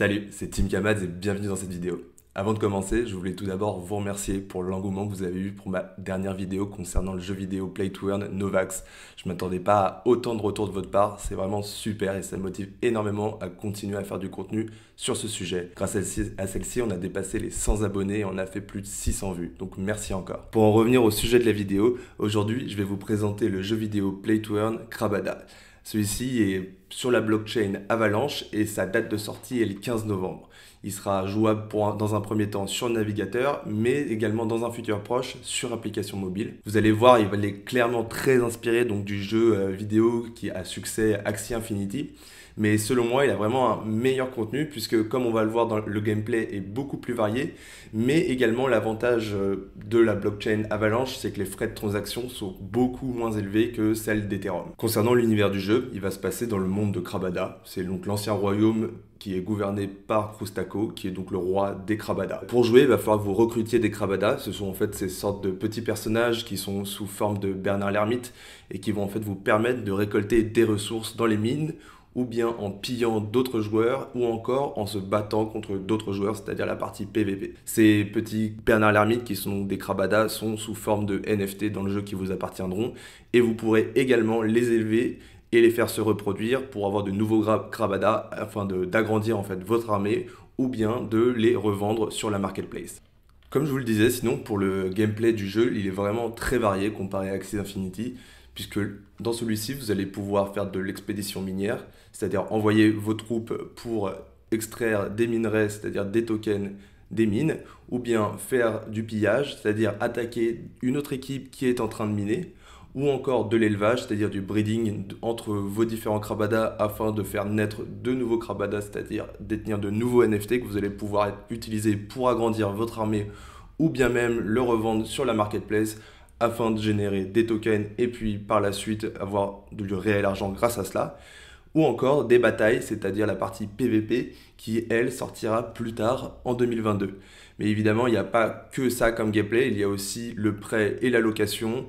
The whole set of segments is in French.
Salut, c'est Tim Kamadz et bienvenue dans cette vidéo. Avant de commencer, je voulais tout d'abord vous remercier pour l'engouement que vous avez eu pour ma dernière vidéo concernant le jeu vidéo Play to Earn Novax. Je ne m'attendais pas à autant de retours de votre part, c'est vraiment super et ça me motive énormément à continuer à faire du contenu sur ce sujet. Grâce à celle-ci, on a dépassé les 100 abonnés et on a fait plus de 600 vues, donc merci encore. Pour en revenir au sujet de la vidéo, aujourd'hui je vais vous présenter le jeu vidéo Play to Earn Krabada. Celui-ci est sur la blockchain Avalanche et sa date de sortie est le 15 novembre. Il sera jouable dans un premier temps sur navigateur, mais également dans un futur proche sur application mobile. Vous allez voir, il est clairement très inspiré donc, du jeu euh, vidéo qui a succès Axie Infinity. Mais selon moi, il a vraiment un meilleur contenu puisque comme on va le voir dans le gameplay est beaucoup plus varié, mais également l'avantage euh, de la blockchain Avalanche, c'est que les frais de transaction sont beaucoup moins élevés que celles d'Ethereum. Concernant l'univers du jeu, il va se passer dans le monde de Krabada, c'est donc l'ancien royaume qui est gouverné par Krustako, qui est donc le roi des Krabada. Pour jouer, il va falloir vous recruter des Krabada. Ce sont en fait ces sortes de petits personnages qui sont sous forme de Bernard l'ermite et qui vont en fait vous permettre de récolter des ressources dans les mines ou bien en pillant d'autres joueurs, ou encore en se battant contre d'autres joueurs, c'est-à-dire la partie PVP. Ces petits Bernard l'ermite qui sont des Krabadas sont sous forme de NFT dans le jeu qui vous appartiendront, et vous pourrez également les élever et les faire se reproduire pour avoir de nouveaux Krabadas afin d'agrandir en fait votre armée, ou bien de les revendre sur la marketplace. Comme je vous le disais, sinon pour le gameplay du jeu, il est vraiment très varié comparé à Axis Infinity puisque dans celui-ci, vous allez pouvoir faire de l'expédition minière, c'est-à-dire envoyer vos troupes pour extraire des minerais, c'est-à-dire des tokens des mines, ou bien faire du pillage, c'est-à-dire attaquer une autre équipe qui est en train de miner, ou encore de l'élevage, c'est-à-dire du breeding entre vos différents Krabadas afin de faire naître de nouveaux Krabadas, c'est-à-dire détenir de nouveaux NFT que vous allez pouvoir utiliser pour agrandir votre armée ou bien même le revendre sur la marketplace afin de générer des tokens et puis par la suite avoir du réel argent grâce à cela. Ou encore des batailles, c'est-à-dire la partie PVP qui, elle, sortira plus tard en 2022. Mais évidemment, il n'y a pas que ça comme gameplay, il y a aussi le prêt et la location,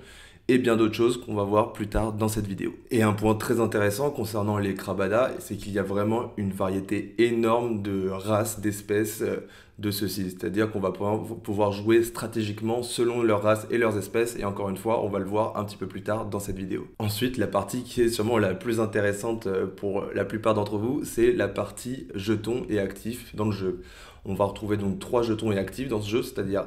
et bien d'autres choses qu'on va voir plus tard dans cette vidéo. Et un point très intéressant concernant les Krabada, c'est qu'il y a vraiment une variété énorme de races, d'espèces euh, de ceux-ci. C'est-à-dire qu'on va pouvoir jouer stratégiquement selon leurs races et leurs espèces, et encore une fois, on va le voir un petit peu plus tard dans cette vidéo. Ensuite, la partie qui est sûrement la plus intéressante euh, pour la plupart d'entre vous, c'est la partie jetons et actifs dans le jeu. On va retrouver donc trois jetons et actifs dans ce jeu, c'est-à-dire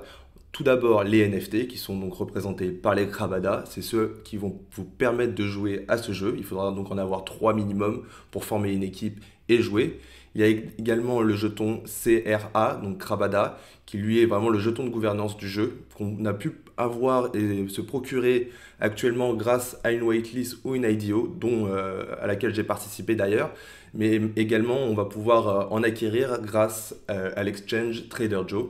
tout d'abord, les NFT qui sont donc représentés par les Krabada, c'est ceux qui vont vous permettre de jouer à ce jeu. Il faudra donc en avoir trois minimum pour former une équipe et jouer. Il y a également le jeton CRA, donc Krabada, qui lui est vraiment le jeton de gouvernance du jeu, qu'on a pu avoir et se procurer actuellement grâce à une waitlist ou une IDO, dont, euh, à laquelle j'ai participé d'ailleurs. Mais également, on va pouvoir euh, en acquérir grâce euh, à l'exchange Trader Joe.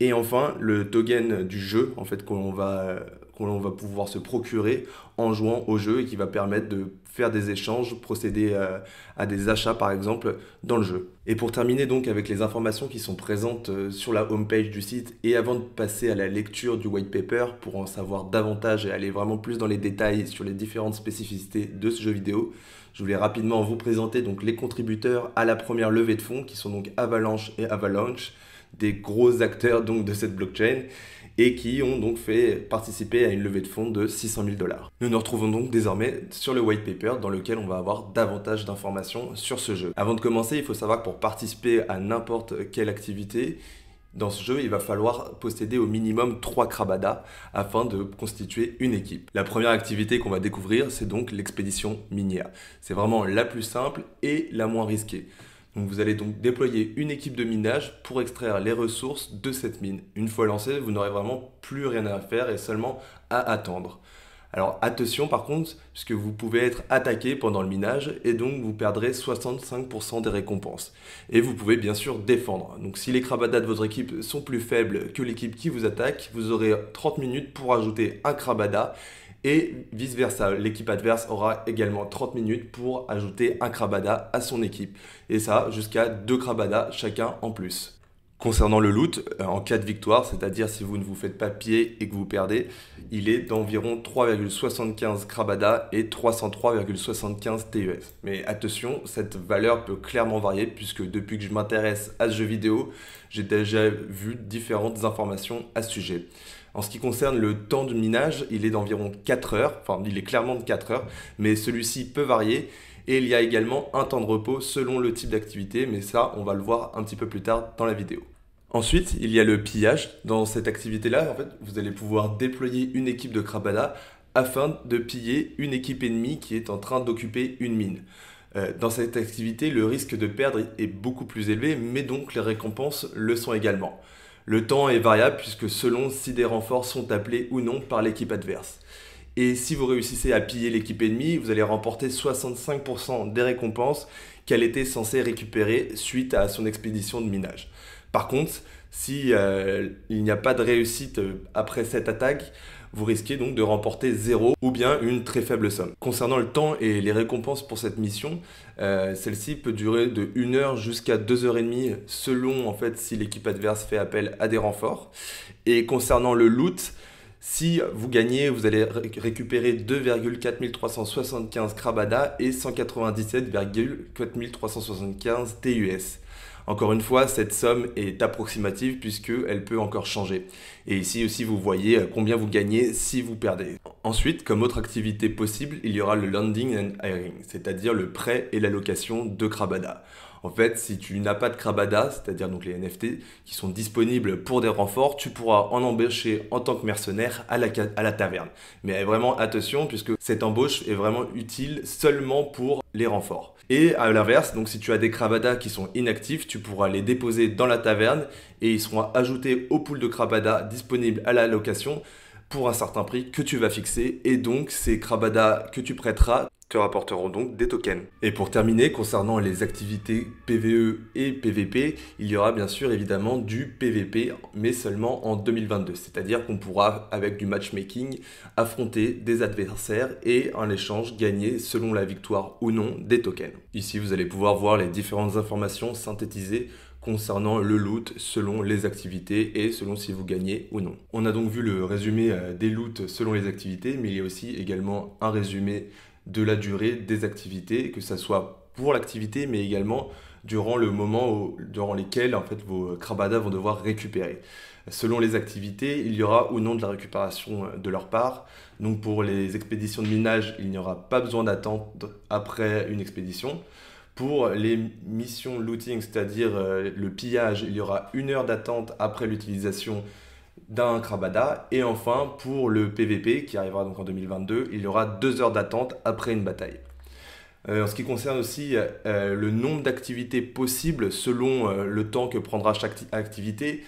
Et enfin, le token du jeu, en fait, qu'on va va pouvoir se procurer en jouant au jeu et qui va permettre de faire des échanges, procéder euh, à, des achats par exemple dans le jeu. Et pour terminer donc avec les informations qui sont présentes euh, sur la homepage du site et avant de passer à la lecture du white paper pour en savoir davantage et aller vraiment plus dans les détails sur les différentes spécificités de ce jeu vidéo, je voulais rapidement vous présenter donc les contributeurs à la première levée de fonds qui sont donc Avalanche et Avalanche des gros acteurs donc de cette blockchain et qui ont donc fait participer à une levée de fonds de 600 000 dollars. Nous nous retrouvons donc désormais sur le white paper dans lequel on va avoir davantage d'informations sur ce jeu. Avant de commencer, il faut savoir que pour participer à n'importe quelle activité, dans ce jeu, il va falloir posséder au minimum 3 Krabada afin de constituer une équipe. La première activité qu'on va découvrir, c'est donc l'expédition minière. C'est vraiment la plus simple et la moins risquée vous allez donc déployer une équipe de minage pour extraire les ressources de cette mine. Une fois lancée, vous n'aurez vraiment plus rien à faire et seulement à attendre. Alors attention par contre, puisque vous pouvez être attaqué pendant le minage et donc vous perdrez 65% des récompenses. Et vous pouvez bien sûr défendre. Donc si les crabadas de votre équipe sont plus faibles que l'équipe qui vous attaque, vous aurez 30 minutes pour ajouter un crabada. Et vice-versa, l'équipe adverse aura également 30 minutes pour ajouter un Krabada à son équipe. Et ça, jusqu'à deux Krabada chacun en plus. Concernant le loot, euh, en cas de victoire, c'est-à-dire si vous ne vous faites pas pied et que vous perdez, il est d'environ 3,75 Krabada et 303,75 TES. E Mais attention, cette valeur peut clairement varier puisque depuis que je m'intéresse à ce jeu vidéo, j'ai déjà vu différentes informations à ce sujet. En ce qui concerne le temps de minage, il est d'environ 4 heures, enfin il est clairement de 4 heures, mais celui-ci peut varier. Et il y a également un temps de repos selon le type d'activité, mais ça on va le voir un petit peu plus tard dans la vidéo. Ensuite, il y a le pillage. Dans cette activité-là, en fait, vous allez pouvoir déployer une équipe de Krabala afin de piller une équipe ennemie qui est en train d'occuper une mine. Euh, dans cette activité, le risque de perdre est beaucoup plus élevé, mais donc les récompenses le sont également. Le temps est variable puisque selon si des renforts sont appelés ou non par l'équipe adverse. Et si vous réussissez à piller l'équipe ennemie, vous allez remporter 65% des récompenses qu'elle était censée récupérer suite à son expédition de minage. Par contre, si euh, il n'y a pas de réussite euh, après cette attaque, vous risquez donc de remporter zéro ou bien une très faible somme. Concernant le temps et les récompenses pour cette mission, euh, celle-ci peut durer de 1 heure jusqu'à 2 heures et demie selon en fait si l'équipe adverse fait appel à des renforts. Et concernant le loot, si vous gagnez, vous allez récupérer 2,4375 Krabada et 197,4375 TUS. Encore une fois, cette somme est approximative puisqu'elle peut encore changer. Et ici aussi, vous voyez euh, combien vous gagnez si vous perdez. Ensuite, comme autre activité possible, il y aura le landing and hiring, c'est-à-dire le prêt et la location de Krabada. En fait, si tu n'as pas de Krabada, c'est-à-dire donc les NFT qui sont disponibles pour des renforts, tu pourras en embaucher en tant que mercenaire à la taverne. Mais vraiment attention puisque cette embauche est vraiment utile seulement pour les renforts. Et à l'inverse, donc si tu as des Krabada qui sont inactifs, tu pourras les déposer dans la taverne et ils seront ajoutés au pool de crabada disponible à la location pour un certain prix que tu vas fixer et donc ces Krabada que tu prêteras te rapporteront donc des tokens. Et pour terminer, concernant les activités PVE et PVP, il y aura bien sûr évidemment du PVP, mais seulement en 2022. C'est-à-dire qu'on pourra, avec du matchmaking, affronter des adversaires et en échange gagner, selon la victoire ou non, des tokens. Ici, vous allez pouvoir voir les différentes informations synthétisées concernant le loot selon les activités et selon si vous gagnez ou non. On a donc vu le résumé euh, des loots selon les activités, mais il y a aussi également un résumé de la durée des activités, que ce soit pour l'activité, mais également durant le moment durant lesquels en fait vos crabadas vont devoir récupérer. Selon les activités, il y aura ou non de la récupération euh, de leur part. Donc pour les expéditions de minage, il n'y aura pas besoin d'attendre après une expédition. Pour les missions looting, c'est-à-dire euh, le pillage, il y aura une heure d'attente après l'utilisation d'un Krabada. Et enfin, pour le PVP, qui arrivera donc en 2022, il y aura deux heures d'attente après une bataille. Euh, en ce qui concerne aussi euh, le nombre d'activités possibles selon le temps que prendra chaque activité,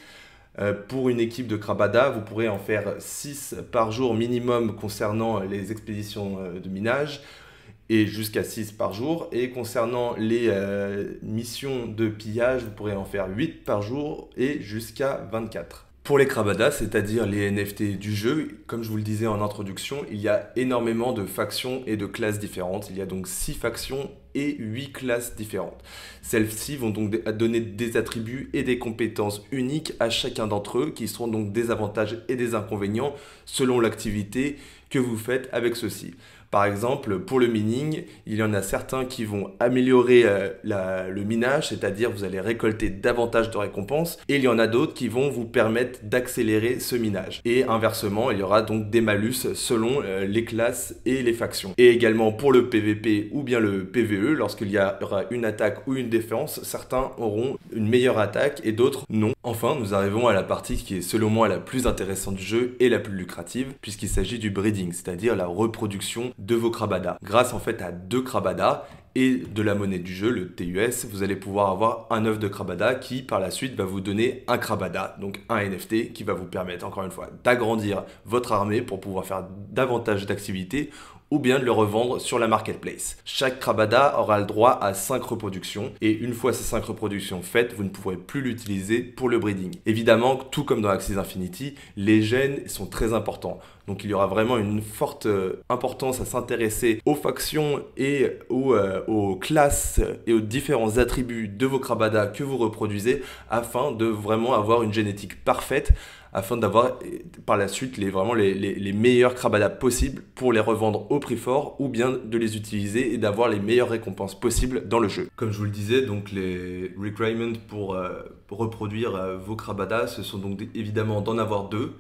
pour une équipe de Krabada, vous pourrez en faire 6 par jour minimum concernant les expéditions de minage, et jusqu'à 6 par jour. Et concernant les euh, missions de pillage, vous pourrez en faire 8 par jour et jusqu'à 24. Pour les crabadas c'est-à-dire les NFT du jeu, comme je vous le disais en introduction, il y a énormément de factions et de classes différentes. Il y a donc 6 factions et 8 classes différentes. Celles-ci vont donc donner des attributs et des compétences uniques à chacun d'entre eux, qui seront donc des avantages et des inconvénients selon l'activité que vous faites avec ceux-ci. Par exemple, pour le mining, il y en a certains qui vont améliorer euh, le minage, c'est-à-dire vous allez récolter davantage de récompenses, et il y en a d'autres qui vont vous permettre d'accélérer ce minage. Et inversement, il y aura donc des malus selon euh, les classes et les factions. Et également pour le PVP ou bien le PVE, lorsqu'il y aura une attaque ou une défense, certains auront une meilleure attaque et d'autres non. Enfin, nous arrivons à la partie qui est selon moi la plus intéressante du jeu et la plus lucrative, puisqu'il s'agit du breeding, c'est-à-dire la reproduction de vos Krabada. Grâce en fait à deux Krabada et de la monnaie du jeu, le TUS, vous allez pouvoir avoir un œuf de Krabada qui par la suite va vous donner un Krabada, donc un NFT qui va vous permettre encore une fois d'agrandir votre armée pour pouvoir faire davantage d'activités ou bien de le revendre sur la marketplace. Chaque Krabada aura le droit à 5 reproductions et une fois ces 5 reproductions faites, vous ne pourrez plus l'utiliser pour le breeding. Évidemment, tout comme dans Axis Infinity, les gènes sont très importants. Donc il y aura vraiment une forte euh, importance à s'intéresser aux factions et aux, euh, aux, classes et aux différents attributs de vos Krabadas que vous reproduisez afin de vraiment avoir une génétique parfaite afin d'avoir euh, par la suite les, vraiment les, meilleurs crabadas possibles pour les revendre au prix fort ou bien de les utiliser et d'avoir les meilleures récompenses possibles dans le jeu. Comme je vous le disais, donc les requirements pour, euh, reproduire euh, vos crabadas, ce sont donc évidemment d'en avoir deux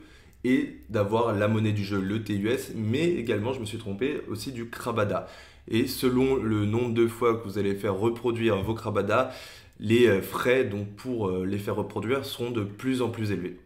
et d'avoir la monnaie du jeu, le TUS, mais également, je me suis trompé, aussi du Krabada. Et selon le nombre de fois que vous allez faire reproduire vos Krabada, les frais donc pour les faire reproduire seront de plus en plus élevés.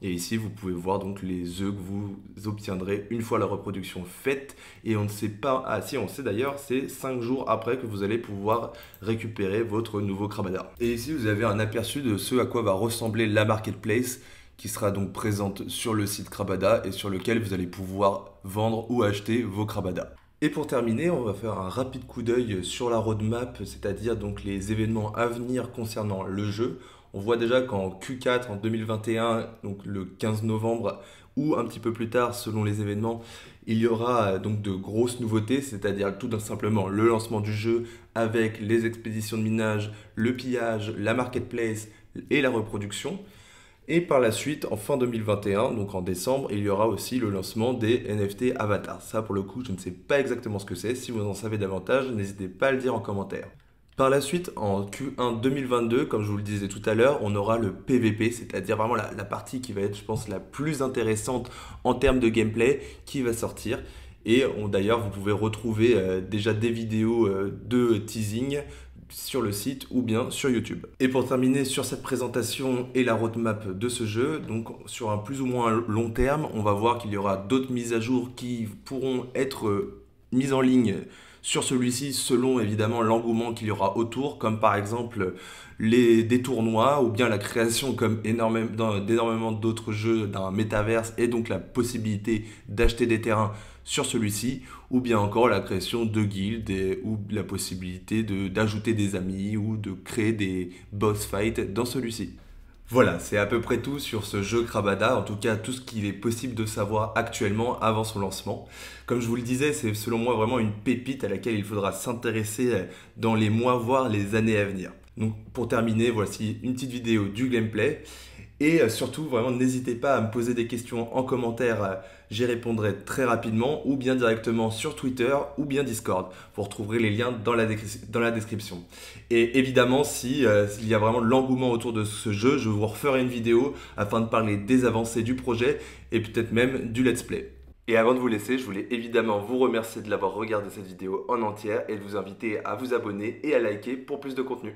Et ici, vous pouvez voir donc les œufs que vous obtiendrez une fois la reproduction faite. Et on ne sait pas, ah si, on sait d'ailleurs, c'est 5 jours après que vous allez pouvoir récupérer votre nouveau crabada. Et ici, vous avez un aperçu de ce à quoi va ressembler la marketplace qui sera donc présente sur le site Krabada et sur lequel vous allez pouvoir vendre ou acheter vos Krabadas. Et pour terminer, on va faire un rapide coup d'œil sur la roadmap, c'est-à-dire donc les événements à venir concernant le jeu. On voit déjà qu'en Q4 en 2021, donc le 15 novembre ou un petit peu plus tard selon les événements, il y aura euh, donc de grosses nouveautés, c'est-à-dire tout simplement le lancement du jeu avec les expéditions de minage, le pillage, la marketplace et la reproduction. Et par la suite, en fin 2021, donc en décembre, il y aura aussi le lancement des NFT Avatar. Ça, pour le coup, je ne sais pas exactement ce que c'est. Si vous en savez davantage, n'hésitez pas à le dire en commentaire. Par la suite, en Q1 2022, comme je vous le disais tout à l'heure, on aura le PVP, c'est-à-dire vraiment la, partie qui va être, je pense, la plus intéressante en termes de gameplay qui va sortir. Et d'ailleurs, vous pouvez retrouver euh, déjà des vidéos euh, de teasing sur le site ou bien sur YouTube. Et pour terminer sur cette présentation et la roadmap de ce jeu, donc sur un plus ou moins long terme, on va voir qu'il y aura d'autres mises à jour qui pourront être euh, mises en ligne sur celui-ci selon évidemment l'engouement qu'il y aura autour, comme par exemple les, des tournois ou bien la création comme d'énormément d'autres jeux d'un métaverse et donc la possibilité d'acheter des terrains sur celui-ci, ou bien encore la création de guildes ou la possibilité d'ajouter des amis ou de créer des boss fights dans celui-ci. Voilà, c'est à peu près tout sur ce jeu Krabada, en tout cas tout ce qu'il est possible de savoir actuellement avant son lancement. Comme je vous le disais, c'est selon moi vraiment une pépite à laquelle il faudra s'intéresser euh, dans les mois, voire les années à venir. Donc pour terminer, voici une petite vidéo du gameplay et euh, surtout, vraiment, n'hésitez pas à me poser des questions en commentaire, euh, j'y répondrai très rapidement, ou bien directement sur Twitter, ou bien Discord. Vous retrouverez les liens dans la, description. Et évidemment, si, euh, s'il y a vraiment de l'engouement autour de ce jeu, je vous referai une vidéo afin de parler des avancées du projet, et peut-être même du let's play. Et avant de vous laisser, je voulais évidemment vous remercier de l'avoir regardé cette vidéo en entière et de vous inviter à vous abonner et à liker pour plus de contenu.